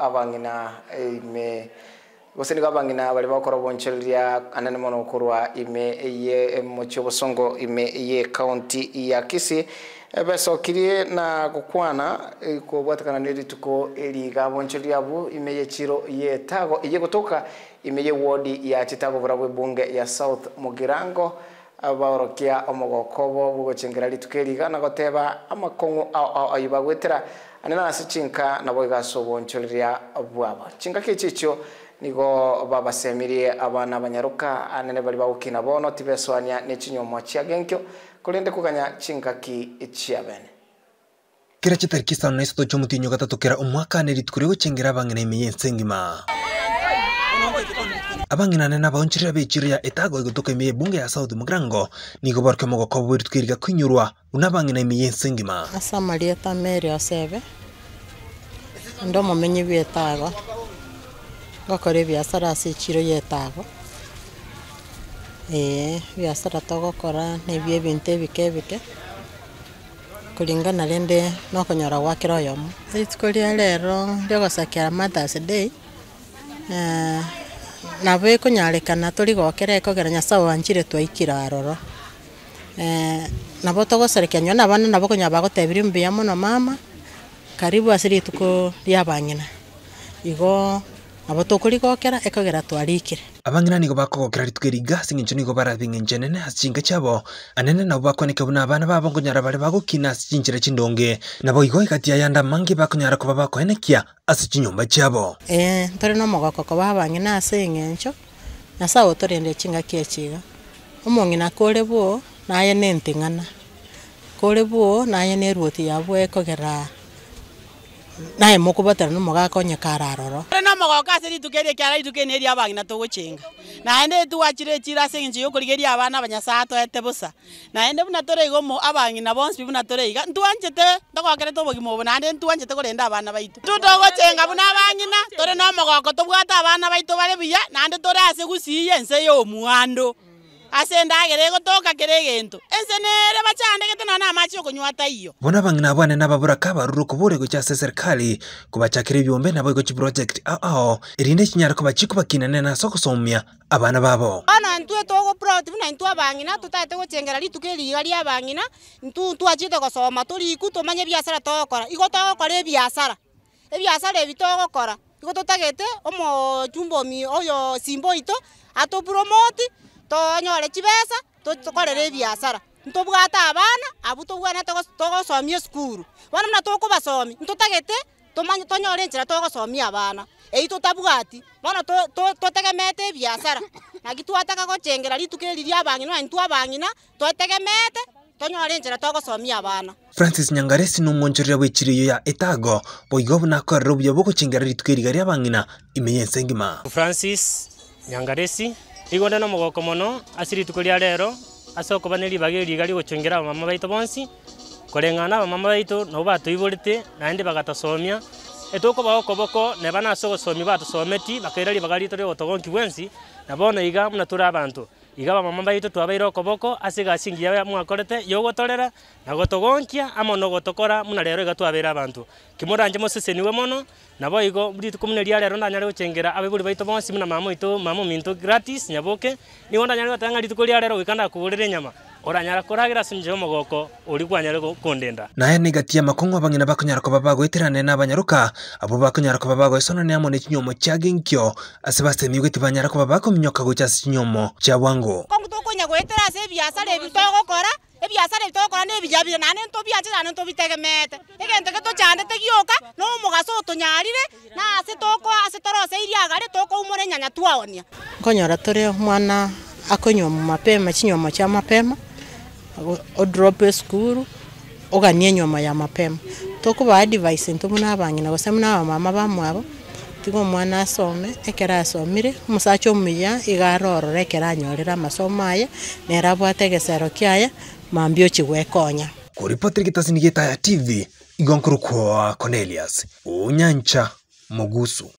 abang'ina ime gose kwa abang'ina bari bakora bonchereria anene mono kurwa eh, eh, ime ye mochie obosongo ime ye county ya so kirie na batakana ndi tuko eri eriga bonchereria bu ime chiro ye tago eye gotoka ime ye wodi ya chitago burabwe bunge ya south mugirango baorokia omogokobo bogochengera rituko eriga nagoteba amakong'u oiba gwetera anene ase chinka nabo igase obonchoreria bwabo chinka kechi echo nigo babasemirie abana banyaruka anene bari bagokina bono tibesoania na echinyomo chiage nkio korende koganya chingaki chiabene kera chitari kisano na isoto chomutinyo gatatukera omwakaneri tukuriogochengera abang'ina ime ya ense engima abang ina nena baun chiria be chiria etago go toke mie bunge ya south mugrango ni go barke mogo kobo bir tukiriga kunyurwa una bang ina mie singima asa maria ta mere aseve ndo mo menye bi etago go kore bi asara se chiro ye etago eh bi asara togo kora ne bi ebinte bi ke bi ke kulingana rende no konyora wakiro yomo itukuria lero ndo go sakira mothers day Eh, na bä kå nyaräkana tå rä gokera ekogeranya sawa njirä twaikira aroro eh, nabo togocorekia nyona abana nabo konyaba bagotebiri mbuya mono mama karibu asiri ituko ria bang'ina igo abo tokorigookera ekogera twarikire abang'ina nigo bakogokera ritweringa ase eng'encho nigo barabia eng'encho enene ase chinka chiabo anene nabo bakoaneka buna abana babo nkonyara bare bagokina ase chinchera chindonge nabo igo igati ayande amange bakonyara koba bakoenekia ase chinyomba chiabo eh ntore na omogoko koba abang'ina ase eng'encho nasa abo torende chingaki echiga omong'ina kore bwo naye na enting'ana kore bwo naye na eruoti yabwo ekogera naye mokobotera na omogakonyeka araroro mogoka ase rituka eriekera rituka eria abagina togochenga naende twachire echira ase encho ya okorigeria abana banyasaye toete bosa naende buna toreiga omo abagina bonsi buna toreiga ntwanchete ntogokerete obogima obo naende ntwanchete korenda abana baito tutogochenga buna abangina tore na omogoko tobwate abana baito bare buya naende tore ase gusiiya ense ya omwando ase endagera egotoka kere egento ense nere bachandegete na namachi okonywata iyo bona abang'ina abwane nababuraka abaruruku bore gochi ase serikali kobachakera ebiombe nabo igochi project ao erinde chinyara koba chikobakinane ase okosomia abana babo bono ntue togo buna intwe abang'ina tutaete gochengera rituko eriga ria abang'ina ntu twachete gosoma toriku tomanye biasara togokora igo togokora ebiasara ebiasara ebi togokora igo totagete omochumba omi oyo simba oito atopromoti tonyore chibesa tokorere ebiasara ntobwate abana abwo tobwane togosomia esukuru bono buna tokobasomia ntotagete tomanye tonyore enchera togosomia abana eyi totabwati bono totegemete ebiasara naki twataka gochengera rituko eri ria abang'ina onye twabang'ina twetegemete tonyore enchera togosomia abana francis nyangaresi nomwonchorera bwa echiroyo ya etago boiga obo nakorera obuya bogochengera rituko eriga ria abang'ina imenye ense engima francis nyangaresi igonde no mogoko mono ase rituko ria rero ase okoba ne ribaga eriga rigochungera abamama baito bonsi koreng'ana abamama baito nabo batoiborete naende bagatosomia etokobago koboko neba nase ogosomi batosometi bakaira ribaga rito rigotogonki bwensi na nabono iga muna tori abanto iga bamama baito twabaire okoboko ase egasi engiya ya mwakorete yogotorera na gotogonkia ama no gotokora muna rero iga twabaire abanto kimoranje moseseniwe mono nabo igo buri tukumune muna ria rero ndanyare gochengera abe buri baito bonsi muna mama ito mama minto gratis nyaboke nigo ndanyare gotanga rituko ria rero wikanda kuburire nyama oranyara koragira sinjeho mogoko uri kwanyara kundinda naye nigatia makongo abang'ina bakonyara koba bagwitirane n'abanyaruka abo bakonyara koba bagoesonania ne amone kia genkio ase basemi gweti banyara koba bakominyoka gocha ase chinyomo chia bwango kongo tokonya gwetera ase ebiasara ebi ebiasara ebi togokora na ebiyabire naende ntobitegemete egento getochandete gioka na omogaso otonyarire na ase toko ase toroseirie agare tokoumora enyanya twaonia nkonyora tore omwana akonywa mu mapema chinyomo chia mapema odrope skuru ogania enyoma ya mapema tokubaha advice nti omuna abang'ina gose muna abamama bamwabo tigo omwana asome ekera asomire musacho omuya iga arorora ekero anyorire amasomo aya nero abwate egesero kiaya mambia ochigoekonya kuripotire gitasinigeta ya tv kwa cornelius unyancha mogusu